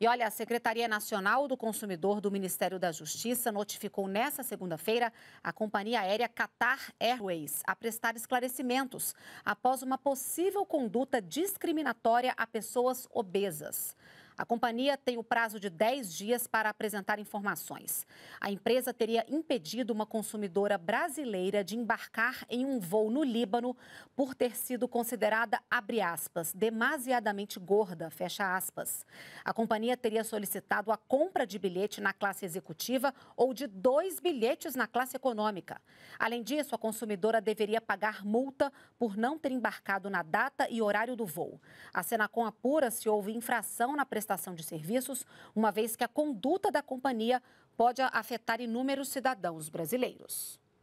E olha, a Secretaria Nacional do Consumidor do Ministério da Justiça notificou nesta segunda-feira a companhia aérea Qatar Airways a prestar esclarecimentos após uma possível conduta discriminatória a pessoas obesas. A companhia tem o prazo de 10 dias para apresentar informações. A empresa teria impedido uma consumidora brasileira de embarcar em um voo no Líbano por ter sido considerada, abre aspas, demasiadamente gorda, fecha aspas. A companhia teria solicitado a compra de bilhete na classe executiva ou de dois bilhetes na classe econômica. Além disso, a consumidora deveria pagar multa por não ter embarcado na data e horário do voo. A Senacom apura se houve infração na prestação prestação de serviços, uma vez que a conduta da companhia pode afetar inúmeros cidadãos brasileiros.